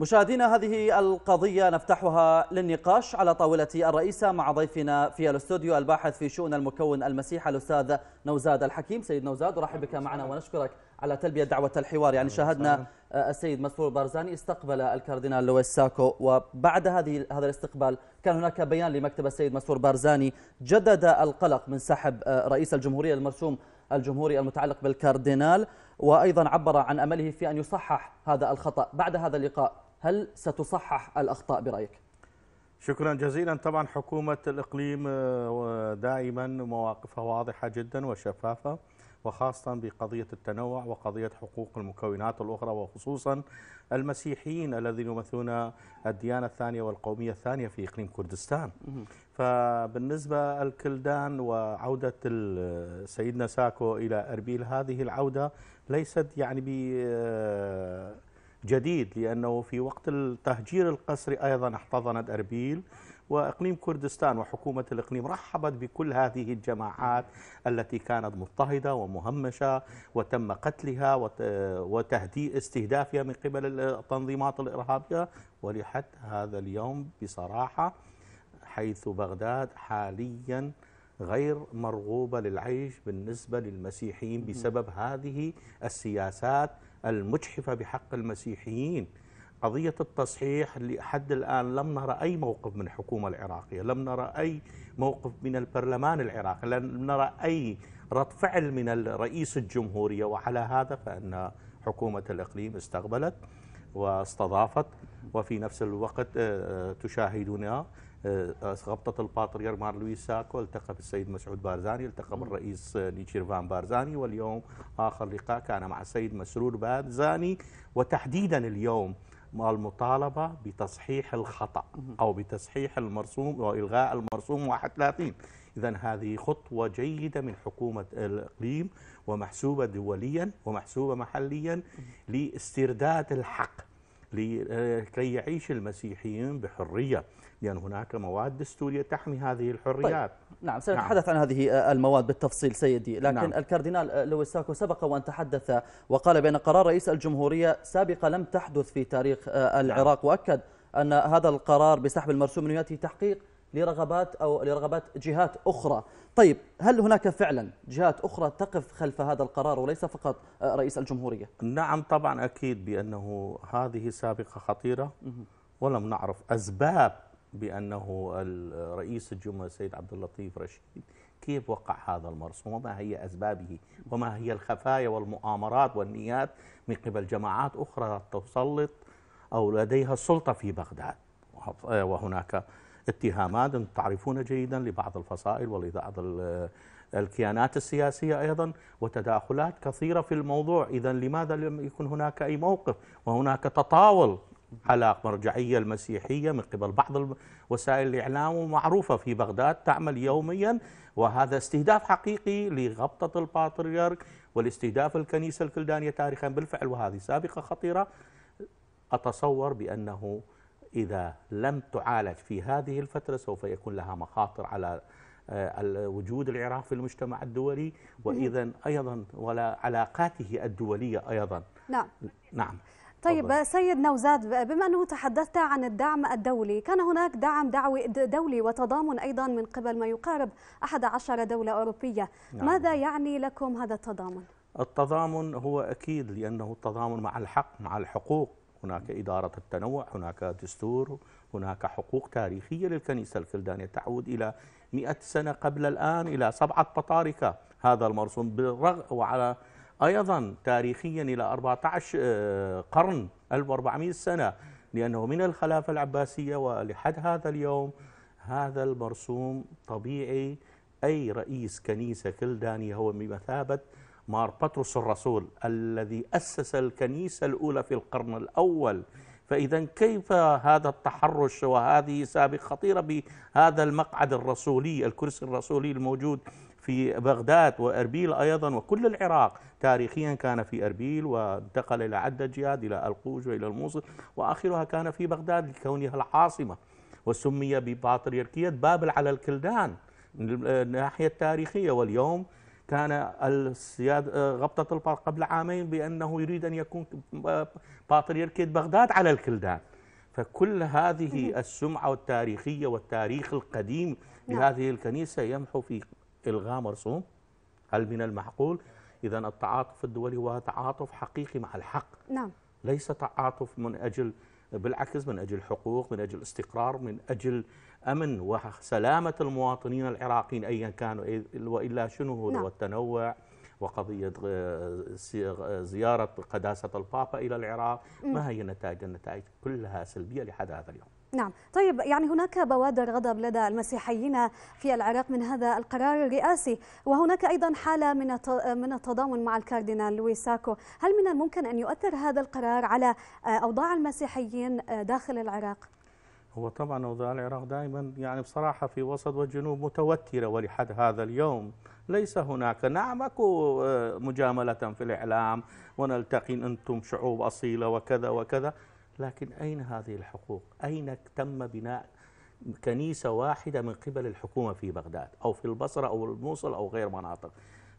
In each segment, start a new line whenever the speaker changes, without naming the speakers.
مشاهدينا هذه القضية نفتحها للنقاش على طاولة الرئيسة مع ضيفنا في الاستوديو الباحث في شؤون المكون المسيح الأستاذ نوزاد الحكيم سيد نوزاد أرحب بك معنا ونشكرك على تلبية دعوة الحوار يعني شاهدنا السيد مسرور بارزاني استقبل الكاردينال لويس ساكو وبعد هذه هذا الاستقبال كان هناك بيان لمكتب السيد مسرور بارزاني جدد القلق من سحب آه، رئيس الجمهورية المرسوم الجمهوري المتعلق بالكاردينال وأيضا عبر عن أمله في أن يصحح هذا الخطأ بعد هذا اللقاء هل ستصحح الأخطاء برأيك؟ شكرا جزيلا طبعا حكومة
الإقليم آه، دائما مواقفها واضحة جدا وشفافة وخاصة بقضية التنوع وقضية حقوق المكونات الأخرى وخصوصا المسيحيين الذين يمثلون الديانة الثانية والقومية الثانية في إقليم كردستان فبالنسبة الكلدان وعودة آه، سيدنا ساكو إلى أربيل هذه العودة ليست يعني ب آه، جديد لأنه في وقت التهجير القسري أيضا احتضنت أربيل وإقليم كردستان وحكومة الإقليم رحبت بكل هذه الجماعات التي كانت مضطهدة ومهمشة وتم قتلها وتهدي استهدافها من قبل التنظيمات الإرهابية ولحد هذا اليوم بصراحة حيث بغداد حالياً غير مرغوبة للعيش بالنسبة للمسيحيين بسبب هذه السياسات المجحفة بحق المسيحيين قضية التصحيح لحد الآن لم نرى أي موقف من الحكومة العراقية لم نرى أي موقف من البرلمان العراقي لم نرى أي رد فعل من رئيس الجمهورية وعلى هذا فإن حكومة الإقليم استقبلت واستضافت وفي نفس الوقت آه، آه، تشاهدونها آه، آه، غبطة الباطريرك مار لويس ساكو التقى بالسيد مسعود بارزاني التقى بالرئيس آه، نيشيرفان بارزاني واليوم آخر لقاء كان مع السيد مسرور بارزاني وتحديدا اليوم المطالبة بتصحيح الخطأ أو بتصحيح المرسوم وإلغاء المرسوم 31 إذا هذه خطوة جيدة من حكومة الإقليم ومحسوبة دوليا ومحسوبة محليا لاسترداد الحق لكي آه، يعيش المسيحيين بحرية لأن هناك مواد دستورية تحمي
هذه الحريات طيب. نعم سنتحدث نعم. عن هذه آه، المواد بالتفصيل سيدي لكن نعم. الكاردينال آه، لويساكو سبق وأن تحدث وقال بأن قرار رئيس الجمهورية سابقة لم تحدث في تاريخ العراق نعم. وأكد أن هذا القرار بسحب المرسوم من يأتي تحقيق لرغبات أو لرغبات جهات أخرى طيب هل هناك فعلا جهات أخرى تقف خلف هذا القرار وليس فقط آه، رئيس الجمهورية نعم طبعا أكيد بأنه هذه سابقة
خطيرة ولم نعرف أسباب بأنه الرئيس الجمهورية السيد عبد اللطيف رشيد كيف وقع هذا المرسوم وما هي أسبابه وما هي الخفايا والمؤامرات والنيات من قبل جماعات أخرى تسلط أو لديها السلطة في بغداد آه، وهناك اتهامات أنتم تعرفون جيدا لبعض الفصائل ولبعض الكيانات السياسية أيضا وتداخلات كثيرة في الموضوع إذا لماذا لم يكن هناك أي موقف وهناك تطاول على مرجعية المسيحية من قبل بعض وسائل الإعلام ومعروفة في بغداد تعمل يوميا وهذا استهداف حقيقي لغبطة الباتريرك والاستهداف الكنيسة الكلدانية تاريخا بالفعل وهذه سابقة خطيرة أتصور بأنه إذا لم تعالج في هذه الفترة سوف يكون لها مخاطر على آه، وجود العراق في المجتمع الدولي وإذا أيضا ولا علاقاته الدولية أيضا نعم نعم
طيب سيد نوزاد بما أنه تحدثت عن الدعم الدولي كان هناك دعم دعوي دولي وتضامن أيضا من قبل ما يقارب 11 دولة أوروبية نعم. ماذا يعني لكم هذا التضامن؟
التضامن هو أكيد لأنه التضامن مع الحق مع الحقوق هناك إدارة التنوع هناك دستور هناك حقوق تاريخية للكنيسة الكلدانية تعود إلى مئة سنة قبل الآن إلى سبعة بطاركة هذا المرسوم بالرغم وعلى أيضا تاريخيا إلى 14 آه، قرن 1400 سنة لأنه من الخلافة العباسية ولحد هذا اليوم هذا المرسوم طبيعي أي رئيس كنيسة كلدانية هو بمثابة مار بطرس الرسول الذي أسس الكنيسة الأولى في القرن الأول فإذا كيف هذا التحرش وهذه سابق خطيرة بهذا المقعد الرسولي الكرسي الرسولي الموجود في بغداد وأربيل أيضا وكل العراق تاريخيا كان في أربيل وانتقل إلى عدة جهات إلى القوج وإلى الموصل وآخرها كان في بغداد لكونها العاصمة وسمي ببطريركية بابل على الكلدان من الناحية التاريخية واليوم كان السياد آه، غبطة البر قبل عامين بأنه يريد أن يكون آه، بطريركة بغداد على الكلدان فكل هذه السمعة التاريخية والتاريخ القديم لهذه نعم. الكنيسة يمحو في إلغاء مرسوم هل من المعقول إذا التعاطف الدولي هو تعاطف حقيقي مع الحق نعم ليس تعاطف من أجل بالعكس من أجل حقوق من أجل استقرار من أجل أمن وسلامة المواطنين العراقيين أيا كانوا وإلا شنو هو نعم. التنوع وقضية زيارة قداسة البابا إلى العراق ما هي النتائج النتائج كلها سلبية لحد هذا اليوم
نعم طيب يعني هناك بوادر غضب لدى المسيحيين في العراق من هذا القرار الرئاسي وهناك أيضا حالة من من التضامن مع الكاردينال لويساكو ساكو هل من الممكن أن يؤثر هذا القرار على آه، أوضاع المسيحيين آه، داخل العراق؟
هو طبعا اوضاع العراق دائما يعني بصراحه في وسط والجنوب متوتره ولحد هذا اليوم ليس هناك نعم اكو آه، مجامله في الاعلام ونلتقي انتم شعوب اصيله وكذا وكذا لكن اين هذه الحقوق؟ اين تم بناء كنيسه واحده من قبل الحكومه في بغداد او في البصره او الموصل او غير مناطق؟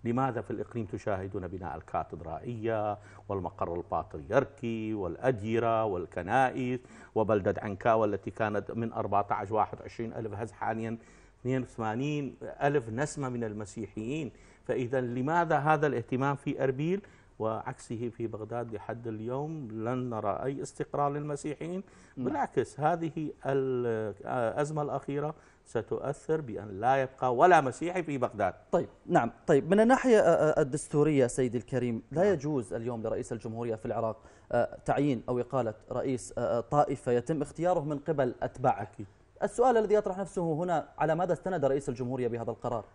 لماذا في الإقليم تشاهدون بناء الكاتدرائية والمقر الباطريركي والأديرة والكنائس وبلدة عنكاوى التي كانت من 14 21 ألف هز حاليا 82 ألف نسمة من المسيحيين فإذا لماذا هذا الاهتمام في أربيل؟ وعكسه في بغداد لحد اليوم لن نرى أي استقرار للمسيحيين نعم. بالعكس هذه الأزمة الأخيرة ستؤثر بأن لا يبقى ولا مسيحي في بغداد
طيب نعم طيب من الناحية آه، آه، الدستورية سيدي الكريم لا نعم. يجوز اليوم لرئيس الجمهورية في العراق آه، تعيين أو إقالة رئيس طائفة يتم اختياره من قبل أتباعه السؤال الذي يطرح نفسه هنا على ماذا استند رئيس الجمهورية بهذا القرار؟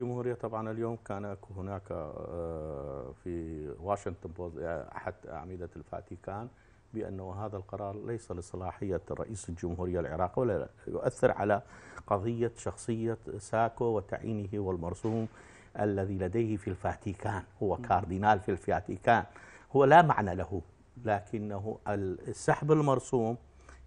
الجمهورية طبعا اليوم كان هناك
آه، في واشنطن بوز آه، أحد أعمدة الفاتيكان بأنه هذا القرار ليس لصلاحية رئيس الجمهورية العراقي ولا يؤثر على قضية شخصية ساكو وتعيينه والمرسوم الذي لديه في الفاتيكان هو كاردينال في الفاتيكان هو لا معنى له لكنه السحب المرسوم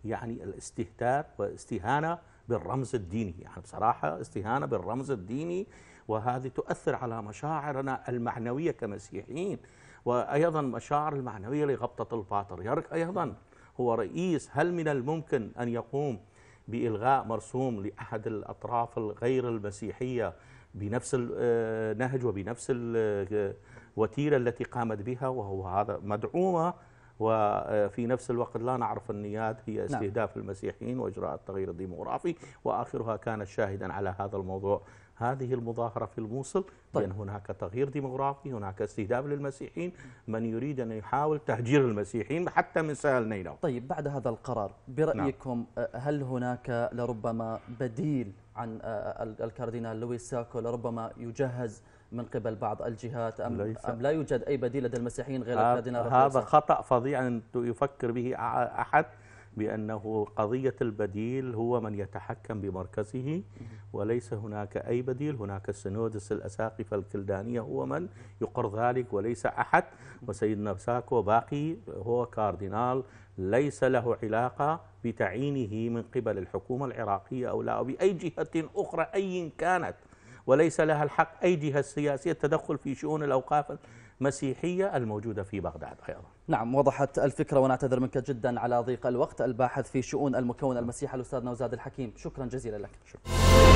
يعني الاستهتار واستهانة بالرمز الديني يعني بصراحة استهانة بالرمز الديني وهذه تؤثر على مشاعرنا المعنوية كمسيحيين وأيضا مشاعر المعنوية لغبطة البطريرك أيضا هو رئيس هل من الممكن أن يقوم بإلغاء مرسوم لأحد الأطراف الغير المسيحية بنفس النهج آه، وبنفس الوتيرة آه، التي قامت بها وهو هذا مدعومة وفي نفس الوقت لا نعرف النيات هي نعم. استهداف نعم. المسيحيين وإجراء التغيير الديمغرافي وآخرها كانت شاهدا على هذا الموضوع هذه المظاهرة في الموصل طيب. لأن هناك تغيير ديمغرافي هناك استهداف للمسيحيين من يريد أن يحاول تهجير المسيحيين حتى من سهل نينو
طيب بعد هذا القرار برأيكم نعم. آه، هل هناك لربما بديل عن آه، الكاردينال لويس ساكو لربما يجهز من قبل بعض الجهات أم, ليس. أم لا يوجد أي بديل لدى المسيحيين غير الكاردينال هذا
خطأ فظيع يفكر به أحد بأنه قضية البديل هو من يتحكم بمركزه وليس هناك أي بديل هناك السنودس الأساقفة الكلدانية هو من يقر ذلك وليس أحد وسيدنا ساكو باقي هو كاردينال ليس له علاقة بتعيينه من قبل الحكومة العراقية أو لا أو بأي جهة أخرى أي كانت وليس لها الحق أي جهة سياسية التدخل في شؤون الأوقاف مسيحية الموجودة في بغداد أيضا
نعم وضحت الفكرة ونعتذر منك جدا على ضيق الوقت الباحث في شؤون المكون المسيحي الأستاذ نوزاد الحكيم شكرا جزيلا لك شكرا.